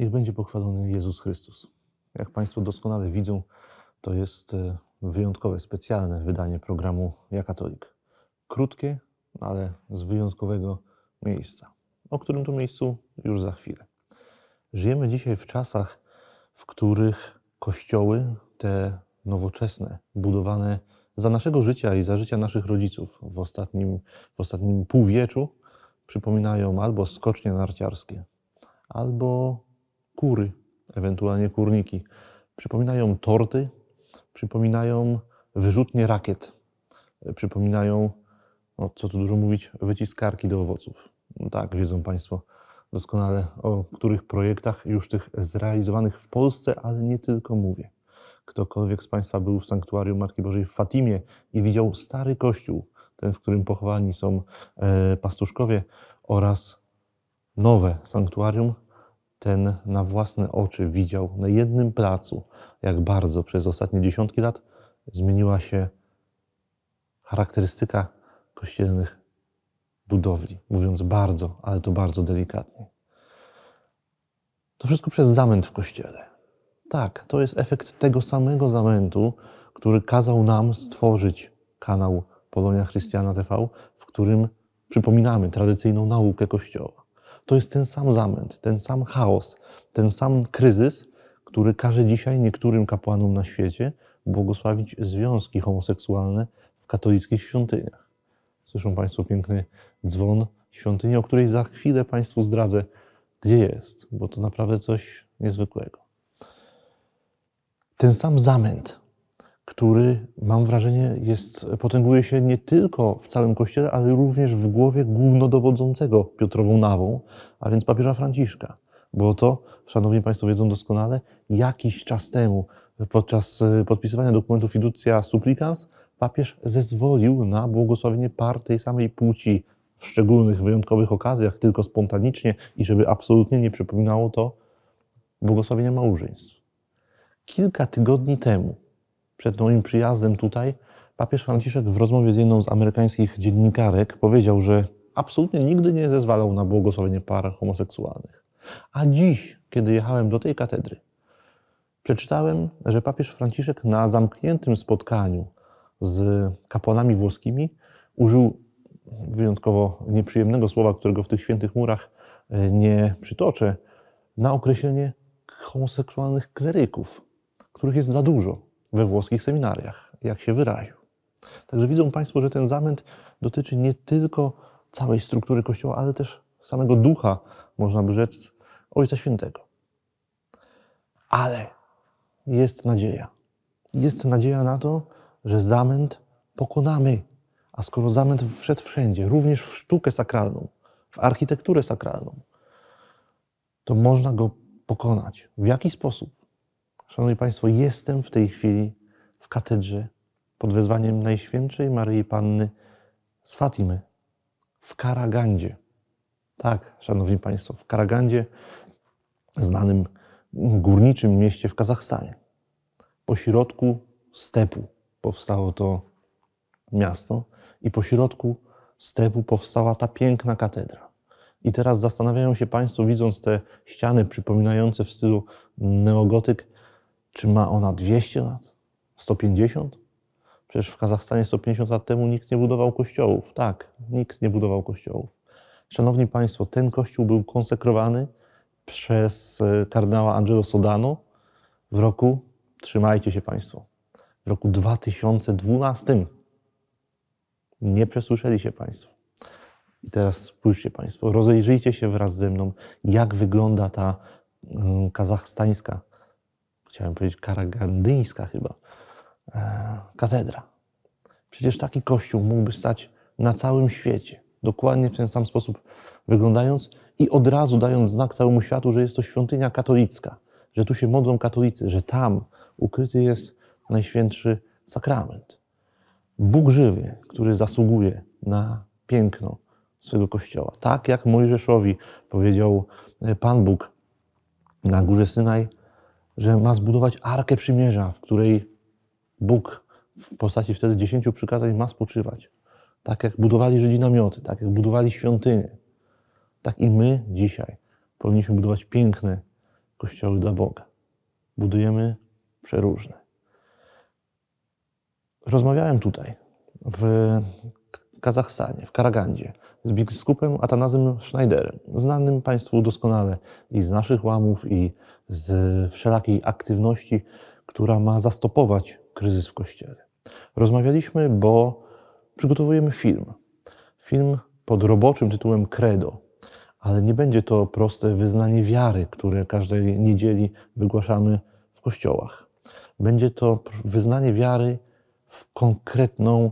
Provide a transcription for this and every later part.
Niech będzie pochwalony Jezus Chrystus. Jak Państwo doskonale widzą, to jest e, wyjątkowe, specjalne wydanie programu Ja Katolik. Krótkie, ale z wyjątkowego miejsca, o którym to miejscu już za chwilę. Żyjemy dzisiaj w czasach, w których kościoły, te nowoczesne, budowane za naszego życia i za życia naszych rodziców w ostatnim, w ostatnim półwieczu, przypominają albo skocznie narciarskie, albo kury, ewentualnie kurniki. Przypominają torty, przypominają wyrzutnie rakiet, e, przypominają, no, co tu dużo mówić, wyciskarki do owoców. No tak, wiedzą Państwo doskonale, o których projektach już tych zrealizowanych w Polsce, ale nie tylko mówię. Ktokolwiek z Państwa był w sanktuarium Matki Bożej w Fatimie i widział stary kościół, ten, w którym pochowani są e, pastuszkowie oraz nowe sanktuarium, ten na własne oczy widział na jednym placu, jak bardzo przez ostatnie dziesiątki lat zmieniła się charakterystyka kościelnych budowli, mówiąc bardzo, ale to bardzo delikatnie. To wszystko przez zamęt w kościele. Tak, to jest efekt tego samego zamętu, który kazał nam stworzyć kanał Polonia Chrystiana TV, w którym przypominamy tradycyjną naukę Kościoła to jest ten sam zamęt, ten sam chaos, ten sam kryzys, który każe dzisiaj niektórym kapłanom na świecie błogosławić związki homoseksualne w katolickich świątyniach. Słyszą Państwo piękny dzwon świątyni, o której za chwilę Państwu zdradzę, gdzie jest, bo to naprawdę coś niezwykłego. Ten sam zamęt, który mam wrażenie jest, potęguje się nie tylko w całym Kościele, ale również w głowie głównodowodzącego Piotrową nawą, a więc papieża Franciszka. Bo to, szanowni Państwo wiedzą doskonale, jakiś czas temu podczas y, podpisywania dokumentu fiducja supplicans papież zezwolił na błogosławienie par tej samej płci w szczególnych, wyjątkowych okazjach, tylko spontanicznie i żeby absolutnie nie przypominało to błogosławienia małżeństw. Kilka tygodni temu przed moim przyjazdem tutaj papież Franciszek w rozmowie z jedną z amerykańskich dziennikarek powiedział, że absolutnie nigdy nie zezwalał na błogosławienie par homoseksualnych. A dziś, kiedy jechałem do tej katedry, przeczytałem, że papież Franciszek na zamkniętym spotkaniu z kapłanami włoskimi użył wyjątkowo nieprzyjemnego słowa, którego w tych świętych murach e, nie przytoczę, na określenie homoseksualnych kleryków, których jest za dużo we włoskich seminariach, jak się wyraził. Także widzą Państwo, że ten zamęt dotyczy nie tylko całej struktury Kościoła, ale też samego ducha, można by rzec, Ojca Świętego. Ale jest nadzieja. Jest nadzieja na to, że zamęt pokonamy. A skoro zamęt wszedł wszędzie, również w sztukę sakralną, w architekturę sakralną, to można go pokonać. W jaki sposób? Szanowni Państwo, jestem w tej chwili w katedrze pod wezwaniem Najświętszej Maryi Panny z Fatimy w Karagandzie. Tak, Szanowni Państwo, w Karagandzie, znanym górniczym mieście w Kazachstanie. Pośrodku stepu powstało to miasto i pośrodku stepu powstała ta piękna katedra. I teraz zastanawiają się Państwo, widząc te ściany przypominające w stylu neogotyk, czy ma ona 200 lat? 150? Przecież w Kazachstanie 150 lat temu nikt nie budował kościołów. Tak, nikt nie budował kościołów. Szanowni Państwo, ten kościół był konsekrowany przez e, kardynała Angelo Sodano w roku, trzymajcie się Państwo, w roku 2012. Nie przesłyszeli się Państwo. I teraz spójrzcie Państwo, rozejrzyjcie się wraz ze mną, jak wygląda ta mm, kazachstańska chciałem powiedzieć karagandyjska chyba, e, katedra. Przecież taki kościół mógłby stać na całym świecie, dokładnie w ten sam sposób wyglądając i od razu dając znak całemu światu, że jest to świątynia katolicka, że tu się modlą katolicy, że tam ukryty jest najświętszy sakrament. Bóg żywy, który zasługuje na piękno swego kościoła. Tak jak Mojżeszowi powiedział e, Pan Bóg na górze Synaj, że ma zbudować arkę przymierza, w której Bóg w postaci wtedy dziesięciu przykazań ma spoczywać. Tak jak budowali Żydzi namioty, tak jak budowali świątynie, tak i my dzisiaj powinniśmy budować piękne kościoły dla Boga. Budujemy przeróżne. Rozmawiałem tutaj w Kazachstanie, w Karagandzie, z biskupem Atanazem Schneiderem, znanym Państwu doskonale i z naszych łamów, i z wszelakiej aktywności, która ma zastopować kryzys w Kościele. Rozmawialiśmy, bo przygotowujemy film. Film pod roboczym tytułem Credo, ale nie będzie to proste wyznanie wiary, które każdej niedzieli wygłaszamy w kościołach. Będzie to wyznanie wiary w konkretną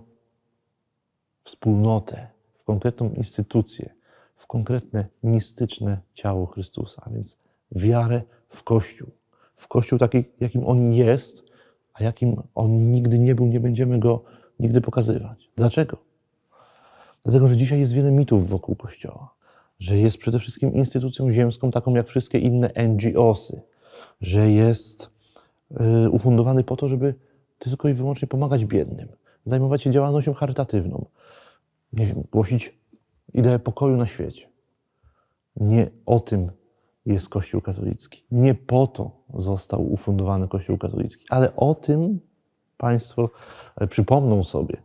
wspólnotę, w konkretną instytucję, w konkretne mistyczne ciało Chrystusa, a więc wiarę w Kościół. W Kościół taki, jakim on jest, a jakim on nigdy nie był, nie będziemy go nigdy pokazywać. Dlaczego? Dlatego, że dzisiaj jest wiele mitów wokół Kościoła. Że jest przede wszystkim instytucją ziemską, taką jak wszystkie inne NGOsy. Że jest y, ufundowany po to, żeby tylko i wyłącznie pomagać biednym, zajmować się działalnością charytatywną, nie wiem, głosić ideę pokoju na świecie. Nie o tym jest Kościół katolicki. Nie po to został ufundowany Kościół katolicki, ale o tym Państwo e, przypomną sobie,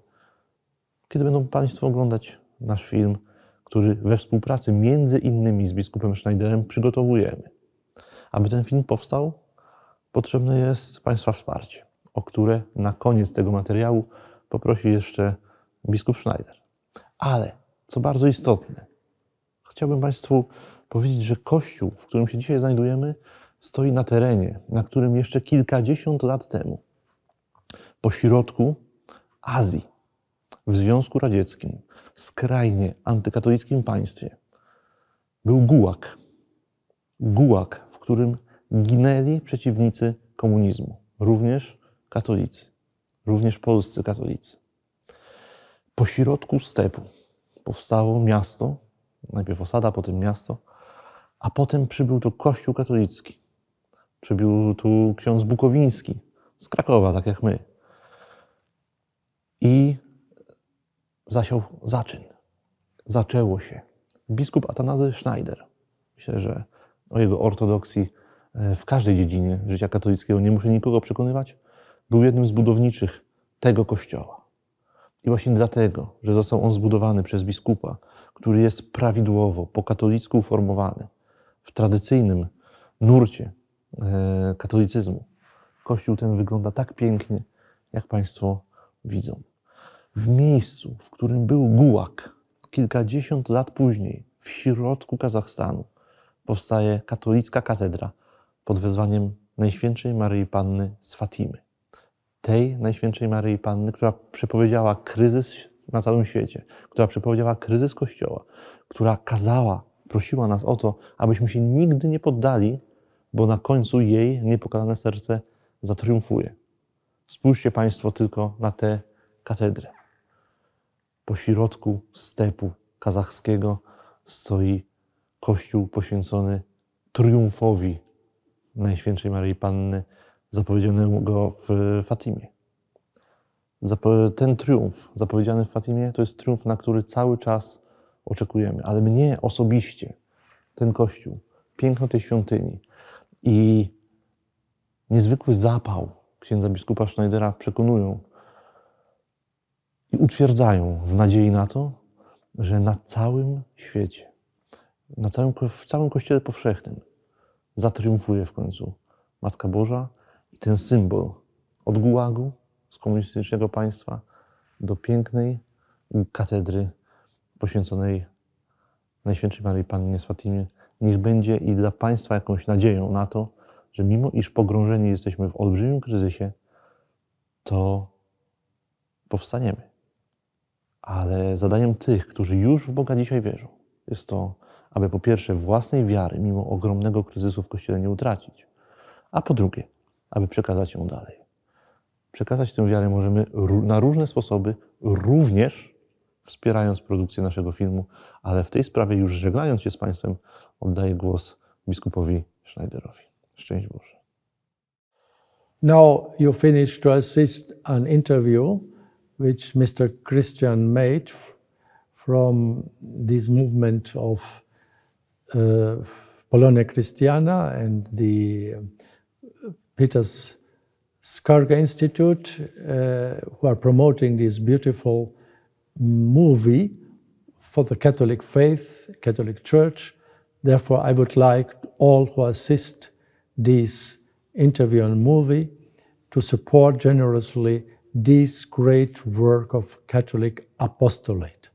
kiedy będą Państwo oglądać nasz film, który we współpracy między innymi z biskupem Schneiderem przygotowujemy. Aby ten film powstał, potrzebne jest Państwa wsparcie, o które na koniec tego materiału poprosi jeszcze biskup Schneider. Ale, co bardzo istotne, chciałbym Państwu powiedzieć, że Kościół, w którym się dzisiaj znajdujemy, stoi na terenie, na którym jeszcze kilkadziesiąt lat temu, po środku Azji, w Związku Radzieckim, skrajnie antykatolickim państwie, był gułak. Gułak, w którym ginęli przeciwnicy komunizmu, również katolicy, również polscy katolicy. Po środku stepu powstało miasto, najpierw osada, potem miasto, a potem przybył tu Kościół katolicki. Przybył tu ksiądz Bukowiński z Krakowa, tak jak my. I zasiał zaczyn. Zaczęło się. Biskup Atanazy Schneider. Myślę, że o jego ortodoksji e, w każdej dziedzinie życia katolickiego nie muszę nikogo przekonywać. Był jednym z budowniczych tego kościoła. I właśnie dlatego, że został on zbudowany przez biskupa, który jest prawidłowo po katolicku uformowany, w tradycyjnym nurcie e, katolicyzmu. Kościół ten wygląda tak pięknie, jak Państwo widzą. W miejscu, w którym był Gułak, kilkadziesiąt lat później, w środku Kazachstanu, powstaje katolicka katedra pod wezwaniem Najświętszej Maryi Panny z Fatimy. Tej Najświętszej Maryi Panny, która przepowiedziała kryzys na całym świecie, która przepowiedziała kryzys Kościoła, która kazała prosiła nas o to, abyśmy się nigdy nie poddali, bo na końcu jej niepokalane serce zatriumfuje. Spójrzcie Państwo tylko na tę katedrę. Po środku stepu kazachskiego stoi kościół poświęcony triumfowi Najświętszej Maryi Panny, zapowiedzianemu go w Fatimie. Ten triumf zapowiedziany w Fatimie to jest triumf, na który cały czas oczekujemy, ale mnie osobiście, ten kościół, piękno tej świątyni i niezwykły zapał księdza biskupa Schneidera przekonują i utwierdzają w nadziei na to, że na całym świecie, na całym, w całym Kościele powszechnym zatriumfuje w końcu Matka Boża i ten symbol od gułagu z komunistycznego państwa do pięknej katedry poświęconej Najświętszej Marii Pannie Swatimie, niech będzie i dla Państwa jakąś nadzieją na to, że mimo iż pogrążeni jesteśmy w olbrzymim kryzysie, to powstaniemy. Ale zadaniem tych, którzy już w Boga dzisiaj wierzą, jest to, aby po pierwsze własnej wiary mimo ogromnego kryzysu w Kościele nie utracić, a po drugie, aby przekazać ją dalej. Przekazać tę wiarę możemy na różne sposoby, również wspierając produkcję naszego filmu, ale w tej sprawie już żegnając się z Państwem, oddaję głos biskupowi Schneiderowi. Szczęść Boże. Now you finish to assist an interview which Mr. Christian made from this movement of uh, Polonia Christiana and the Peter's Skarga Institute, uh, who are promoting this beautiful movie for the Catholic faith, Catholic Church. Therefore, I would like all who assist this interview and movie to support generously this great work of Catholic apostolate.